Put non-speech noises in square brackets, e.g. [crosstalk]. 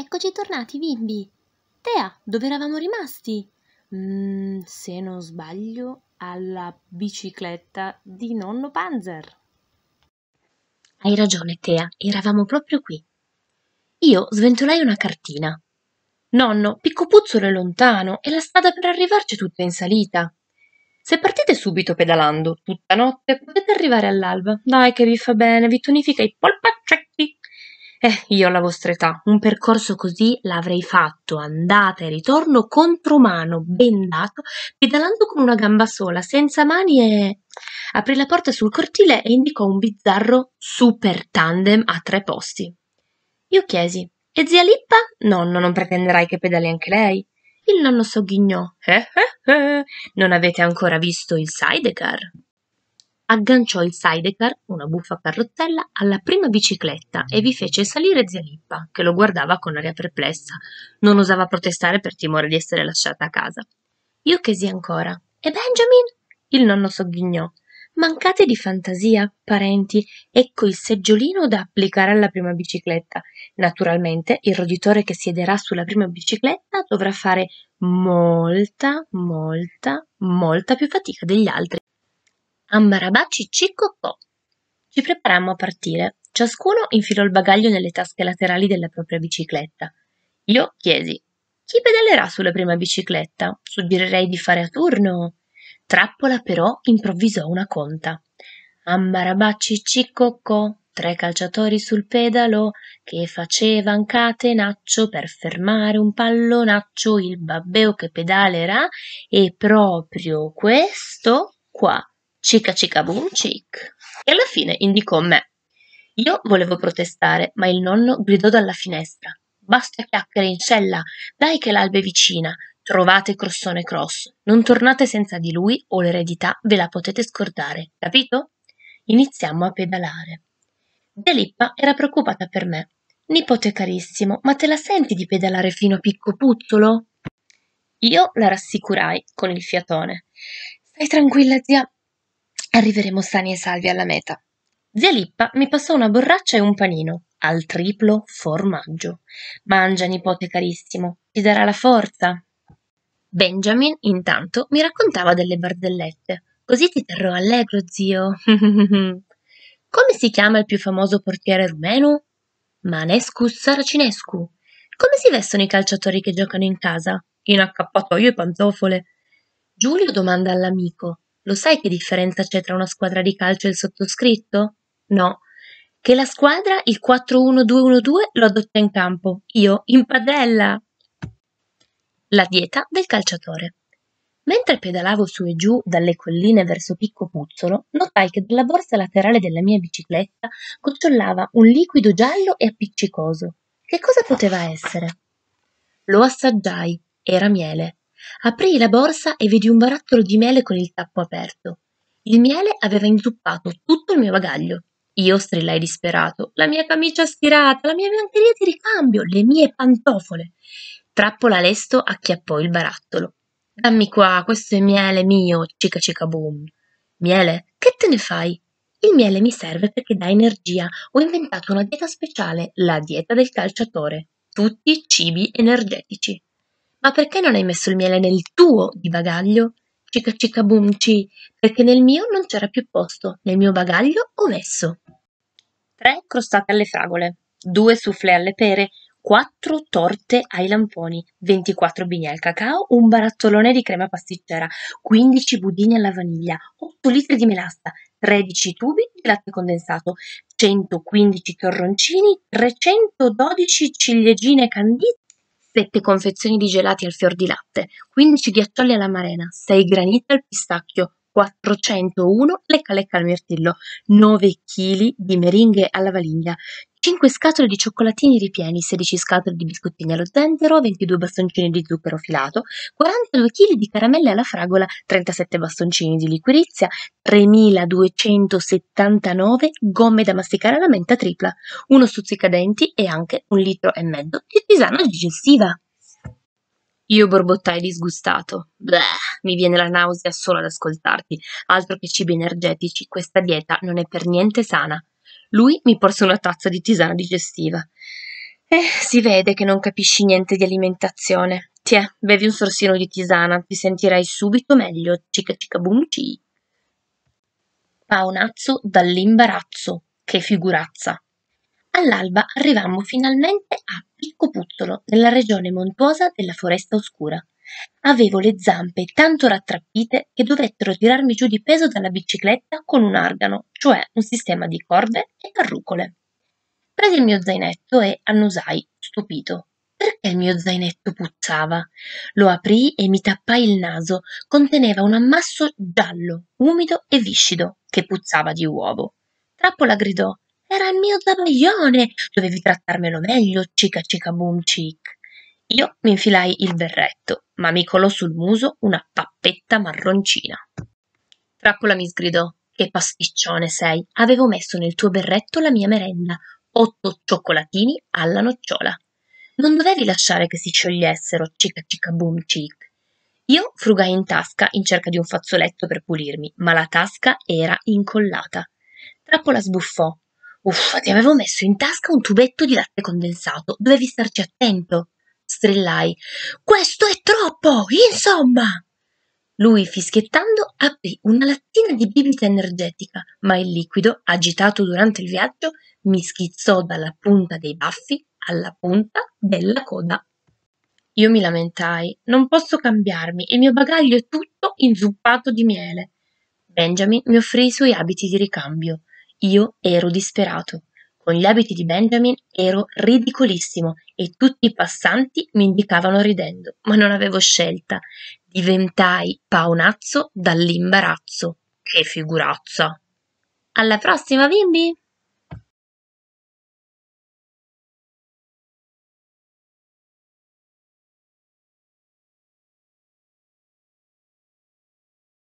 Eccoci tornati, bimbi. Tea, dove eravamo rimasti? Mm, se non sbaglio, alla bicicletta di nonno Panzer. Hai ragione, Tea, eravamo proprio qui. Io sventolai una cartina. Nonno, Piccopuzzolo è lontano e la strada per arrivarci è tutta in salita. Se partite subito pedalando tutta notte potete arrivare all'alba. Dai che vi fa bene, vi tonifica i polpacchi. Eh, io alla vostra età, un percorso così l'avrei fatto, andata e ritorno, contromano, bendato, pedalando con una gamba sola, senza mani e... Aprì la porta sul cortile e indicò un bizzarro super tandem a tre posti. Io chiesi, e zia Lippa? Nonno, non pretenderai che pedali anche lei? Il nonno sogghignò, eh eh eh, non avete ancora visto il sidecar? Agganciò il sidecar, una buffa carrozzella, alla prima bicicletta e vi fece salire zia Lippa, che lo guardava con aria perplessa. Non osava protestare per timore di essere lasciata a casa. Io chiesi ancora: E Benjamin? Il nonno sogghignò. Mancate di fantasia, parenti. Ecco il seggiolino da applicare alla prima bicicletta. Naturalmente, il roditore che siederà sulla prima bicicletta dovrà fare molta, molta, molta più fatica degli altri. Ambarabacci ciccocco! Ci preparammo a partire. Ciascuno infilò il bagaglio nelle tasche laterali della propria bicicletta. Io chiesi: Chi pedalerà sulla prima bicicletta? Suggerirei di fare a turno. Trappola però improvvisò una conta. Ambarabacci ciccocco, tre calciatori sul pedalo che facevan catenaccio per fermare un pallonaccio, il babbeo che pedalerà e proprio questo qua cica cica boom cic. E alla fine indicò me. Io volevo protestare, ma il nonno gridò dalla finestra. Basta chiacchiere in cella, dai che l'alba è vicina, trovate Crossone Cross, non tornate senza di lui o l'eredità ve la potete scordare, capito? Iniziamo a pedalare. Zia Lippa era preoccupata per me. Nipote carissimo, ma te la senti di pedalare fino a Picco Puzzolo? Io la rassicurai con il fiatone. Stai tranquilla, zia, arriveremo sani e salvi alla meta. Zia Lippa mi passò una borraccia e un panino, al triplo formaggio. Mangia, nipote carissimo, ti darà la forza. Benjamin, intanto, mi raccontava delle barzellette. Così ti terrò allegro, zio. [laughs] Come si chiama il più famoso portiere rumeno? Manescu Saracinescu. Come si vestono i calciatori che giocano in casa? In accappatoio e pantofole. Giulio domanda all'amico: lo sai che differenza c'è tra una squadra di calcio e il sottoscritto? No. Che la squadra, il 4-1-2-1-2, lo adotta in campo, io in padella. La dieta del calciatore. Mentre pedalavo su e giù dalle colline verso Picco Puzzolo, notai che dalla borsa laterale della mia bicicletta gocciolava un liquido giallo e appiccicoso. Che cosa poteva essere? Lo assaggiai. Era miele aprii la borsa e vidi un barattolo di miele con il tappo aperto il miele aveva inzuppato tutto il mio bagaglio io strillai disperato la mia camicia stirata la mia biancheria di ricambio le mie pantofole trappola lesto acchiappò il barattolo dammi qua questo è miele mio cica cica boom miele che te ne fai il miele mi serve perché dà energia. Ho inventato una dieta speciale, la dieta del calciatore. Tutti cibi energetici. Ma perché non hai messo il miele nel tuo di bagaglio? Cica cica bumci, perché nel mio non c'era più posto, nel mio bagaglio ho messo. 3 crostate alle fragole, 2 soufflé alle pere, 4 torte ai lamponi, 24 bini al cacao, un barattolone di crema pasticcera, 15 budini alla vaniglia, 8 litri di melassa, 13 tubi di latte condensato, 115 torroncini, 312 ciliegine candite 7 confezioni di gelati al fior di latte, 15 ghiaccioli alla marena, 6 granite al pistacchio, 401 lecca lecca al mirtillo, 9 kg di meringhe alla vaniglia, 5 scatole di cioccolatini ripieni, 16 scatole di biscottini allo zenzero, 22 bastoncini di zucchero filato, 42 kg di caramelle alla fragola, 37 bastoncini di liquirizia, 3279 gomme da masticare alla menta tripla, uno stuzzicadenti e anche un litro e mezzo di tisana digestiva. Io borbottai disgustato. Bleh, mi viene la nausea solo ad ascoltarti. Altro che cibi energetici, questa dieta non è per niente sana. Lui mi porse una tazza di tisana digestiva. Eh, si vede che non capisci niente di alimentazione. Tiè, bevi un sorsino di tisana, ti sentirai subito meglio. Cica cica bum ci. Paonazzo dall'imbarazzo. Che figurazza. All'alba arrivammo finalmente a Piccopuzzolo, nella regione montuosa della Foresta Oscura. Avevo le zampe tanto rattrappite che dovettero tirarmi giù di peso dalla bicicletta con un argano, cioè un sistema di corde e carrucole. Presi il mio zainetto e annusai, stupito. Perché il mio zainetto puzzava? Lo aprii e mi tappai il naso. Conteneva un ammasso giallo, umido e viscido, che puzzava di uovo. Trappola gridò: Era il mio zabaglione! Dovevi trattarmelo meglio, cica cica boom cic. Io mi infilai il berretto ma mi colò sul muso una pappetta marroncina. Trappola mi sgridò. Che pasticcione sei! Avevo messo nel tuo berretto la mia merenda, otto cioccolatini alla nocciola. Non dovevi lasciare che si sciogliessero, cicca cicca boom cic. Io frugai in tasca in cerca di un fazzoletto per pulirmi, ma la tasca era incollata. Trappola sbuffò. Uffa, ti avevo messo in tasca un tubetto di latte condensato, dovevi starci attento strillai. Questo è troppo! Insomma! Lui, fischiettando, aprì una lattina di bibita energetica, ma il liquido, agitato durante il viaggio, mi schizzò dalla punta dei baffi alla punta della coda. Io mi lamentai. Non posso cambiarmi, il mio bagaglio è tutto inzuppato di miele. Benjamin mi offrì i suoi abiti di ricambio. Io ero disperato con gli abiti di Benjamin ero ridicolissimo e tutti i passanti mi indicavano ridendo, ma non avevo scelta. Diventai paonazzo dall'imbarazzo. Che figurazza! Alla prossima, bimbi!